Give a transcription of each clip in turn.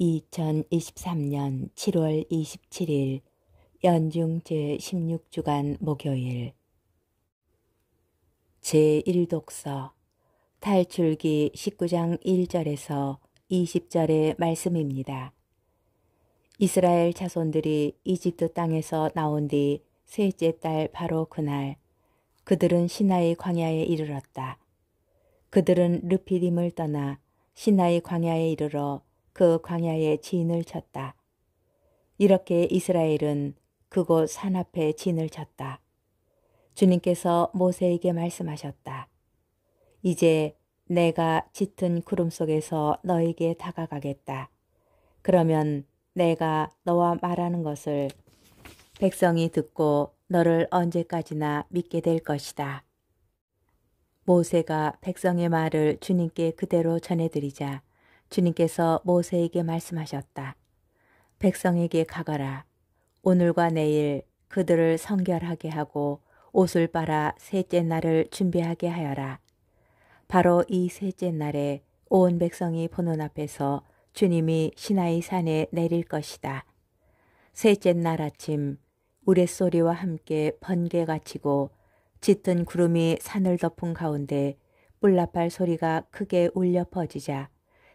2023년 7월 27일 연중 제16주간 목요일 제1독서 탈출기 19장 1절에서 20절의 말씀입니다. 이스라엘 자손들이 이집트 땅에서 나온 뒤 셋째 달 바로 그날 그들은 시나이 광야에 이르렀다. 그들은 르피딤을 떠나 시나이 광야에 이르러 그 광야에 진을 쳤다. 이렇게 이스라엘은 그곳 산 앞에 진을 쳤다. 주님께서 모세에게 말씀하셨다. 이제 내가 짙은 구름 속에서 너에게 다가가겠다. 그러면 내가 너와 말하는 것을 백성이 듣고 너를 언제까지나 믿게 될 것이다. 모세가 백성의 말을 주님께 그대로 전해드리자 주님께서 모세에게 말씀하셨다. 백성에게 가거라. 오늘과 내일 그들을 성결하게 하고 옷을 빨아 셋째 날을 준비하게 하여라. 바로 이 셋째 날에 온 백성이 보는 앞에서 주님이 시나이 산에 내릴 것이다. 셋째 날 아침 우레소리와 함께 번개가 치고 짙은 구름이 산을 덮은 가운데 뿔나팔 소리가 크게 울려 퍼지자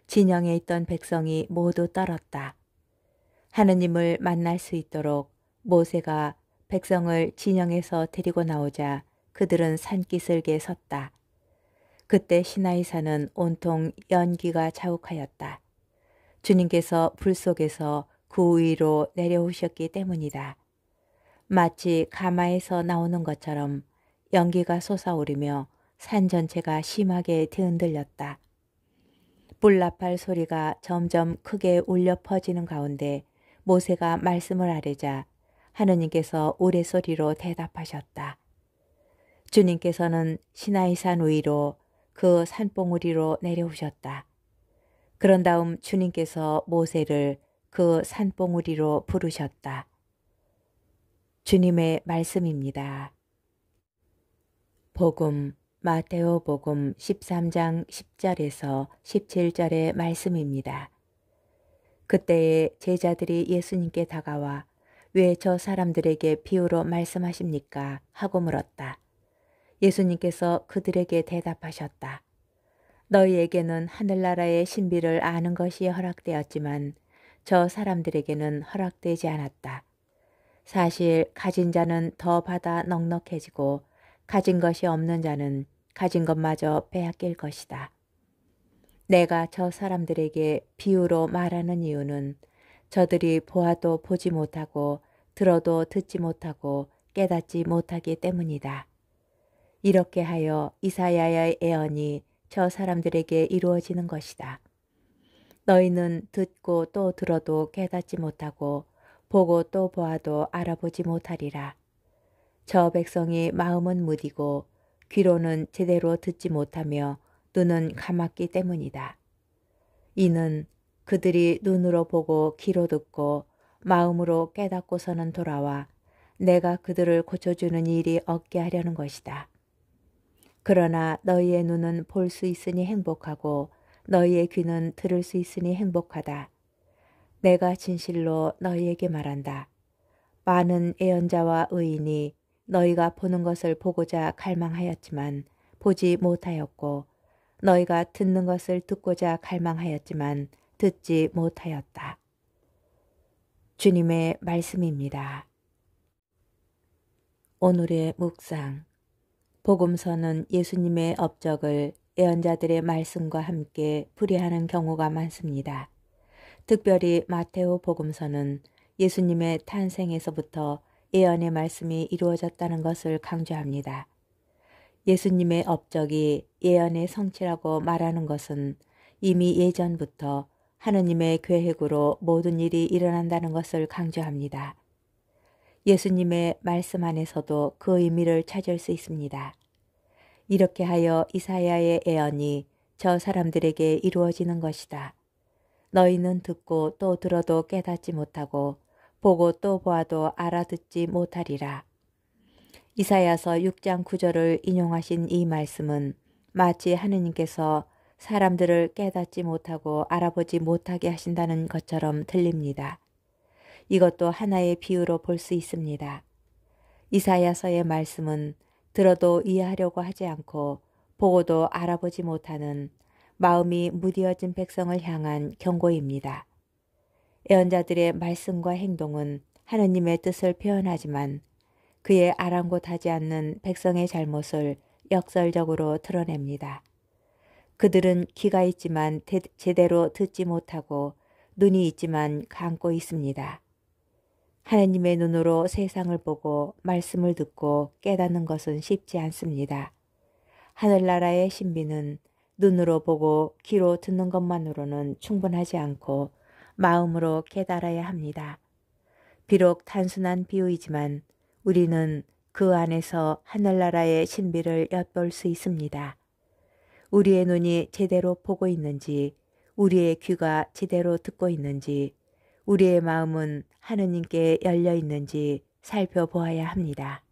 진영에 있던 백성이 모두 떨었다. 하느님을 만날 수 있도록 모세가 백성을 진영에서 데리고 나오자 그들은 산기슭에 섰다. 그때 시나이산은 온통 연기가 자욱하였다. 주님께서 불 속에서 그 위로 내려오셨기 때문이다. 마치 가마에서 나오는 것처럼 연기가 솟아오르며 산 전체가 심하게 뒤흔들렸다. 불나팔 소리가 점점 크게 울려 퍼지는 가운데 모세가 말씀을 아려자 하느님께서 오래소리로 대답하셨다. 주님께서는 시나이산 위로 그 산봉우리로 내려오셨다. 그런 다음 주님께서 모세를 그 산봉우리로 부르셨다. 주님의 말씀입니다. 복음 마테오 복음 13장 10절에서 17절의 말씀입니다. 그때에 제자들이 예수님께 다가와 왜 저 사람들에게 비유로 말씀하십니까? 하고 물었다. 예수님께서 그들에게 대답하셨다. 너희에게는 하늘나라의 신비를 아는 것이 허락되었지만 저 사람들에게는 허락되지 않았다. 사실 가진 자는 더 받아 넉넉해지고 가진 것이 없는 자는 가진 것마저 빼앗길 것이다. 내가 저 사람들에게 비유로 말하는 이유는 저들이 보아도 보지 못하고 들어도 듣지 못하고 깨닫지 못하기 때문이다. 이렇게 하여 이사야의 예언이 저 사람들에게 이루어지는 것이다. 너희는 듣고 또 들어도 깨닫지 못하고 보고 또 보아도 알아보지 못하리라. 저 백성이 마음은 무디고 귀로는 제대로 듣지 못하며 눈은 감았기 때문이다. 이는 그들이 눈으로 보고 귀로 듣고 마음으로 깨닫고서는 돌아와 내가 그들을 고쳐주는 일이 없게 하려는 것이다. 그러나 너희의 눈은 볼 수 있으니 행복하고 너희의 귀는 들을 수 있으니 행복하다. 내가 진실로 너희에게 말한다. 많은 예언자와 의인이 너희가 보는 것을 보고자 갈망하였지만 보지 못하였고 너희가 듣는 것을 듣고자 갈망하였지만 듣지 못하였다. 주님의 말씀입니다. 오늘의 묵상 복음서는 예수님의 업적을 예언자들의 말씀과 함께 풀이하는 경우가 많습니다. 특별히 마테오 복음서는 예수님의 탄생에서부터 예언의 말씀이 이루어졌다는 것을 강조합니다. 예수님의 업적이 예언의 성취라고 말하는 것은 이미 예전부터 하느님의 계획으로 모든 일이 일어난다는 것을 강조합니다. 예수님의 말씀 안에서도 그 의미를 찾을 수 있습니다. 이렇게 하여 이사야의 예언이 저 사람들에게 이루어지는 것이다. 너희는 듣고 또 들어도 깨닫지 못하고 보고 또 보아도 알아듣지 못하리라. 이사야서 6장 9절을 인용하신 이 말씀은 마치 하느님께서 사람들을 깨닫지 못하고 알아보지 못하게 하신다는 것처럼 들립니다. 이것도 하나의 비유로 볼 수 있습니다. 이사야서의 말씀은 들어도 이해하려고 하지 않고 보고도 알아보지 못하는 마음이 무뎌진 백성을 향한 경고입니다. 예언자들의 말씀과 행동은 하느님의 뜻을 표현하지만 그의 아랑곳하지 않는 백성의 잘못을 역설적으로 드러냅니다. 그들은 귀가 있지만 제대로 듣지 못하고 눈이 있지만 감고 있습니다. 하느님의 눈으로 세상을 보고 말씀을 듣고 깨닫는 것은 쉽지 않습니다. 하늘나라의 신비는 눈으로 보고 귀로 듣는 것만으로는 충분하지 않고 마음으로 깨달아야 합니다. 비록 단순한 비유이지만 우리는 그 안에서 하늘나라의 신비를 엿볼 수 있습니다. 우리의 눈이 제대로 보고 있는지, 우리의 귀가 제대로 듣고 있는지, 우리의 마음은 하느님께 열려 있는지 살펴보아야 합니다.